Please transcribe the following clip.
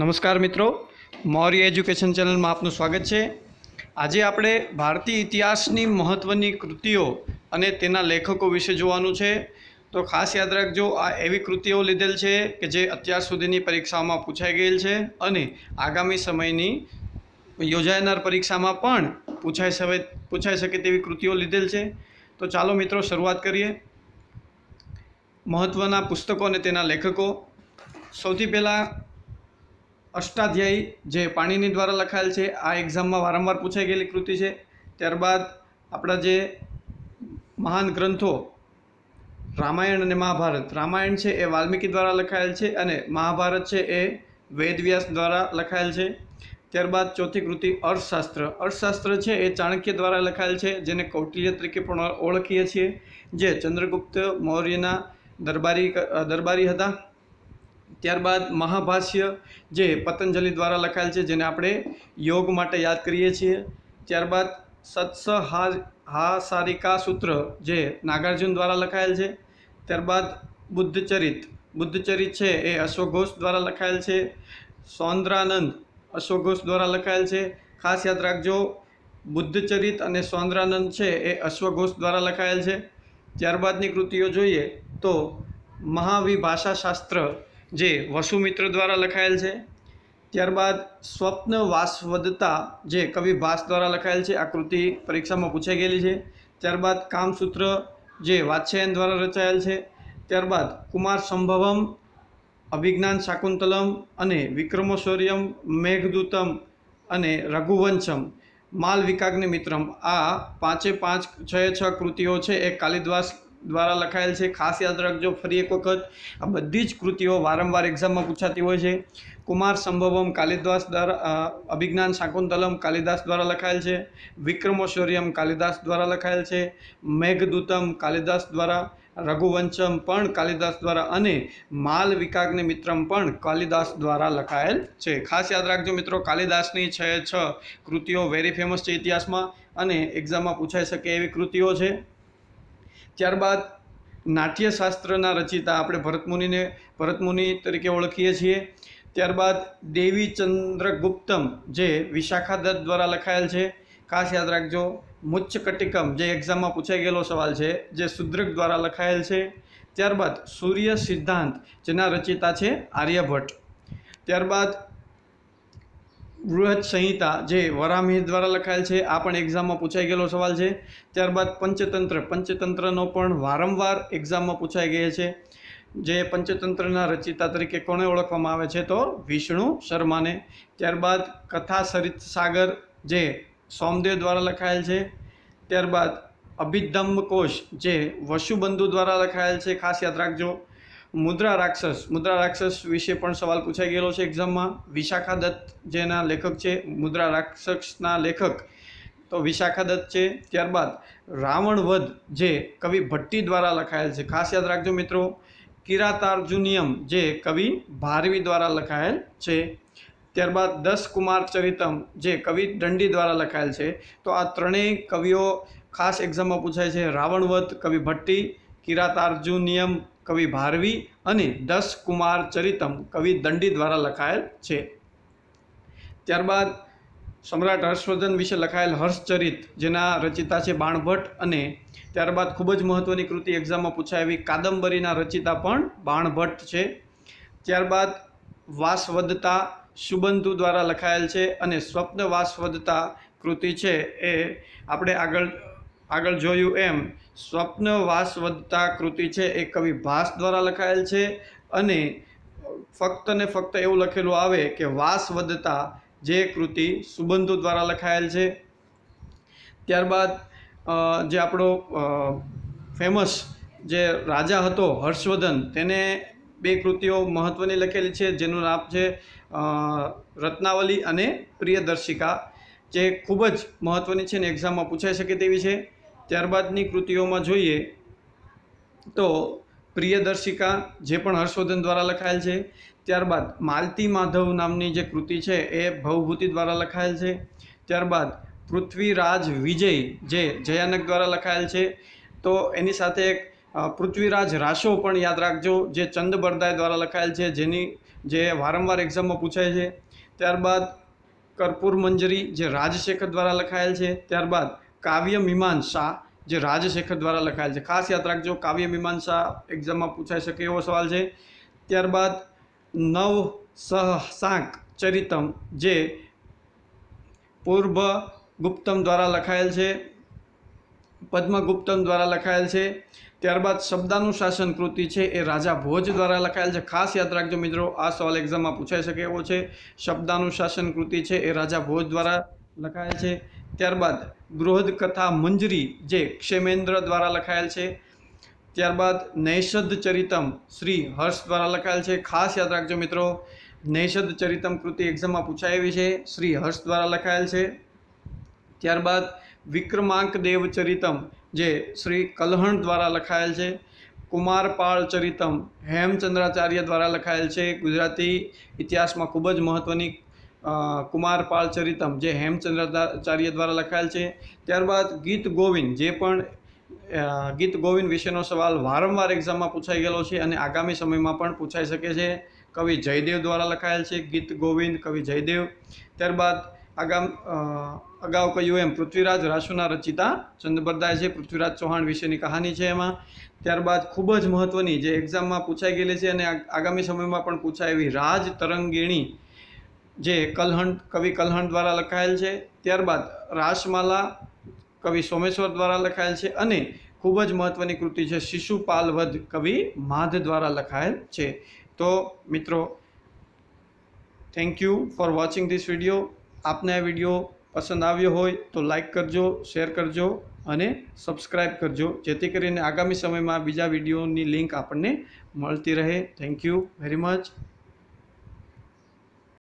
નમસ્કાર મિત્રો મૌર્ય એજ્યુકેશન ચેનલમાં આપનું સ્વાગત છે આજે આપણે ભારતીય ઇતિહાસની મહત્ત્વની કૃતિઓ અને તેના લેખકો વિશે જોવાનું છે તો ખાસ યાદ રાખજો આ એવી કૃતિઓ લીધેલ છે કે જે અત્યાર સુધીની પરીક્ષાઓમાં પૂછાઈ ગયેલ છે અને આગામી સમયની યોજાનાર પરીક્ષામાં પણ પૂછાઈ શકે પૂછાઈ શકે તેવી કૃતિઓ લીધેલ છે તો ચાલો મિત્રો શરૂઆત કરીએ મહત્ત્વના પુસ્તકો અને તેના લેખકો સૌથી પહેલાં અષ્ટાધ્યાયી જે પાણીની દ્વારા લખાયેલ છે આ એક્ઝામમાં વારંવાર પૂછાઈ ગયેલી કૃતિ છે ત્યારબાદ આપણા જે મહાન ગ્રંથો રામાયણ અને મહાભારત રામાયણ છે એ વાલ્મીકી દ્વારા લખાયેલ છે અને મહાભારત છે એ વેદવ્યાસ દ્વારા લખાયેલ છે ત્યારબાદ ચોથી કૃતિ અર્થશાસ્ત્ર અર્થશાસ્ત્ર છે એ ચાણક્ય દ્વારા લખાયેલ છે જેને કૌટિલ્ય તરીકે પણ ઓળખીએ છીએ જે ચંદ્રગુપ્ત મૌર્યના દરબારી દરબારી હતા ત્યારબાદ મહાભાષ્ય જે પતંજલિ દ્વારા લખાયેલ છે જેને આપણે યોગ માટે યાદ કરીએ છીએ ત્યારબાદ સત્સ હા હા સારિકા સૂત્ર જે નાગાર્જુન દ્વારા લખાયેલ છે ત્યારબાદ બુદ્ધચરિત બુદ્ધચરિત છે એ અશ્વઘોષ દ્વારા લખાયેલ છે સૌન્દ્રાનંદ અશ્વઘોષ દ્વારા લખાયેલ છે ખાસ યાદ રાખજો બુદ્ધચરિત અને સૌન્દ્રાનંદ છે એ અશ્વઘોષ દ્વારા લખાયેલ છે ત્યારબાદની કૃતિઓ જોઈએ તો મહાવિભાષાશાસ્ત્ર જે વસુમિત્ર દ્વારા લખાયેલ છે ત્યારબાદ સ્વપ્ન વાસવદતા જે કવિ ભાસ દ્વારા લખાયેલ છે આ કૃતિ પરીક્ષામાં પૂછાઈ ગયેલી છે ત્યારબાદ કામસૂત્ર જે વાત્સ્યાયન દ્વારા રચાયેલ છે ત્યારબાદ કુમાર સંભવમ અભિજ્ઞાન શાકુંતલમ અને વિક્રમોશ્વર્યમ મેઘદૂતમ અને રઘુવંશમ માલ વિકાગ્નિ મિત્રમ આ પાંચે પાંચ છ છ કૃતિઓ છે એ કાલિદાસ દ્વારા લખાયેલ છે ખાસ યાદ રાખજો ફરી એક વખત આ બધી જ કૃતિઓ વારંવાર એક્ઝામમાં પૂછાતી હોય છે કુમાર સંભવમ કાલિદાસ દ્વારા અભિજ્ઞાન શાકુંતલમ કાલિદાસ દ્વારા લખાયેલ છે વિક્રમોશ્વર્યમ કાલિદાસ દ્વારા લખાયેલ છે મેઘદૂતમ કાલિદાસ દ્વારા રઘુવંશમ પણ કાલિદાસ દ્વારા અને માલ વિકાગને મિત્રમ પણ કાલિદાસ દ્વારા લખાયેલ છે ખાસ યાદ રાખજો મિત્રો કાલિદાસની છ છ કૃતિઓ વેરી ફેમસ છે ઇતિહાસમાં અને એક્ઝામમાં પૂછાઈ શકે એવી કૃતિઓ છે ત્યારબાદ નાટ્યશાસ્ત્રના રચિતા આપણે ભરતમુનિને ભરતમુનિ તરીકે ઓળખીએ છીએ ત્યારબાદ દેવી ચંદ્રગુપ્તમ જે વિશાખા દત્ત દ્વારા લખાયેલ છે ખાસ યાદ રાખજો મુચ્ચકટિકમ જે એક્ઝામમાં પૂછાઈ ગયેલો સવાલ છે જે શુદ્રક દ્વારા લખાયેલ છે ત્યારબાદ સૂર્ય સિદ્ધાંત જેના રચિતા છે આર્યભટ્ટ ત્યારબાદ બૃહદ સંહિતા જે વરામહિ દ્વારા લખાયેલ છે આ પણ એક્ઝામમાં પૂછાઈ ગયેલો સવાલ છે ત્યારબાદ પંચતંત્ર પંચતંત્રનો પણ વારંવાર એક્ઝામમાં પૂછાઈ ગયા છે જે પંચતંત્રના રચિતા તરીકે કોને ઓળખવામાં આવે છે તો વિષ્ણુ શર્માને ત્યારબાદ કથા સરિત સાગર જે સોમદેવ દ્વારા લખાયેલ છે ત્યારબાદ અભિધમ્મ કોશ જે વસુબંધુ દ્વારા લખાયેલ છે ખાસ યાદ રાખજો મુદ્રા રાક્ષસ મુદ્રા રાક્ષસ વિશે પણ સવાલ પૂછાઈ ગયેલો છે એક્ઝામમાં વિશાખા દત્ત જેના લેખક છે મુદ્રા રાક્ષસના લેખક તો વિશાખા દત્ત છે ત્યારબાદ રાવણવધ જે કવિ ભટ્ટી દ્વારા લખાયેલ છે ખાસ યાદ રાખજો મિત્રો કિરાતાર્જુનિયમ જે કવિ ભારવી દ્વારા લખાયેલ છે ત્યારબાદ દસ કુમાર ચરિતમ જે કવિ દંડી દ્વારા લખાયેલ છે તો આ ત્રણેય કવિઓ ખાસ એક્ઝામમાં પૂછાય છે રાવણવધ કવિ ભટ્ટી કિરાતાર્જુનિયમ કવિ ભારવી અને દસ કુમાર ચરિતમ કવિ દંડી દ્વારા લખાયેલ છે ત્યારબાદ સમ્રાટ હર્ષવર્ધન વિશે લખાયેલ હર્ષચરિત જેના રચિતા છે બાણભટ્ટ અને ત્યારબાદ ખૂબ જ મહત્ત્વની કૃતિ એક્ઝામમાં પૂછાય એવી કાદંબરીના રચિતા પણ બાણભટ્ટ છે ત્યારબાદ વાસવદતા શુબંધુ દ્વારા લખાયેલ છે અને સ્વપ્ન વાસવદતા કૃતિ છે એ આપણે આગળ આગળ જોયું એમ સ્વપ્નવાસ વધતા કૃતિ છે એ કવિ ભાસ દ્વારા લખાયેલ છે અને ફક્ત ને ફક્ત એવું લખેલું આવે કે વાસ વધતા જે કૃતિ સુબંધો દ્વારા લખાયેલ છે ત્યારબાદ જે આપણો ફેમસ જે રાજા હતો હર્ષવર્ધન તેને બે કૃતિઓ મહત્ત્વની લખેલી છે જેનું નામ છે રત્નાવલી અને પ્રિયદર્શિકા જે ખૂબ જ મહત્ત્વની છે ને એક્ઝામમાં પૂછાઈ શકે તેવી છે ત્યારબાદની કૃતિઓમાં જોઈએ તો પ્રિયદર્શિકા જે પણ હર્ષવર્ધન દ્વારા લખાયેલ છે ત્યારબાદ માલતી માધવ નામની જે કૃતિ છે એ ભવભૂતિ દ્વારા લખાયેલ છે ત્યારબાદ પૃથ્વીરાજ વિજય જે જયાનક દ્વારા લખાયેલ છે તો એની સાથે એક પૃથ્વીરાજ રાશો પણ યાદ રાખજો જે ચંદ બરદાય દ્વારા લખાયેલ છે જેની જે વારંવાર એક્ઝામમાં પૂછાય છે ત્યારબાદ કર્પૂર મંજરી જે રાજશેખર દ્વારા લખાયેલ છે ત્યારબાદ કાવ્ય મીમાંસા જે રાજશેખર દ્વારા લખાયેલ છે ખાસ યાદ રાખજો કાવ્ય મીમાંસા એક્ઝામમાં પૂછાઈ શકે એવો સવાલ છે ત્યારબાદ નવ સહસાંક ચરિતમ જે પૂર્વ ગુપ્તમ દ્વારા લખાયેલ છે પદ્મગુપ્તમ દ્વારા લખાયેલ છે ત્યારબાદ શબ્દાનુશાસન કૃતિ છે એ રાજા ભોજ દ્વારા લખાયેલ છે ખાસ યાદ રાખજો મિત્રો આ સવાલ એક્ઝામમાં પૂછાઈ શકે એવો છે શબ્દાનુશાસન કૃતિ છે એ રાજા ભોજ દ્વારા લખાયેલ છે ત્યારબાદ ગૃહદ કથા મંજરી જે ક્ષેમેન્દ્ર દ્વારા લખાયેલ છે ત્યારબાદ નૈષદ ચરિતમ શ્રી હર્ષ દ્વારા લખાયેલ છે ખાસ યાદ રાખજો મિત્રો નૈષદ ચરિતમ કૃતિ એક્ઝામમાં પૂછાય એવી છે શ્રી હર્ષ દ્વારા લખાયેલ છે ત્યારબાદ વિક્રમાંક દેવ ચરિતમ જે શ્રી કલહણ દ્વારા લખાયેલ છે કુમારપાળ ચરિતમ હેમચંદ્રાચાર્ય દ્વારા લખાયેલ છે ગુજરાતી ઇતિહાસમાં ખૂબ જ મહત્ત્વની કુમારપાળ ચરિતમ જે હેમચંદ્રાચાર્ય દ્વારા લખાયેલ છે ત્યારબાદ ગીત ગોવિંદ જે પણ ગીત ગોવિંદ વિશેનો સવાલ વારંવાર એક્ઝામમાં પૂછાઈ ગયેલો છે અને આગામી સમયમાં પણ પૂછાઈ શકે છે કવિ જયદેવ દ્વારા લખાયેલ છે ગીત ગોવિંદ કવિ જયદેવ ત્યારબાદ આગામ અગાઉ કહ્યું એમ પૃથ્વીરાજ રાસુના રચિતા ચંદ્રબરદાય છે પૃથ્વીરાજ ચૌહાણ વિશેની કહાની છે એમાં ત્યારબાદ ખૂબ જ મહત્ત્વની જે એક્ઝામમાં પૂછાઈ ગયેલી છે અને આગામી સમયમાં પણ પૂછાય એવી રાજ તરંગીણી જે કલહણ કવિ કલહણ દ્વારા લખાયેલ છે ત્યારબાદ રાસમાલા કવિ સોમેશ્વર દ્વારા લખાયેલ છે અને ખૂબ જ મહત્ત્વની કૃતિ છે શિશુપાલવધ કવિ માધ દ્વારા લખાયેલ છે તો મિત્રો thank you for watching this video આપને આ વિડીયો પસંદ આવ્યો હોય તો લાઇક કરજો શેર કરજો અને સબસ્ક્રાઈબ કરજો જેથી કરીને આગામી સમયમાં બીજા વિડીયોની લિંક આપણને મળતી રહે થેન્ક યુ વેરી મચ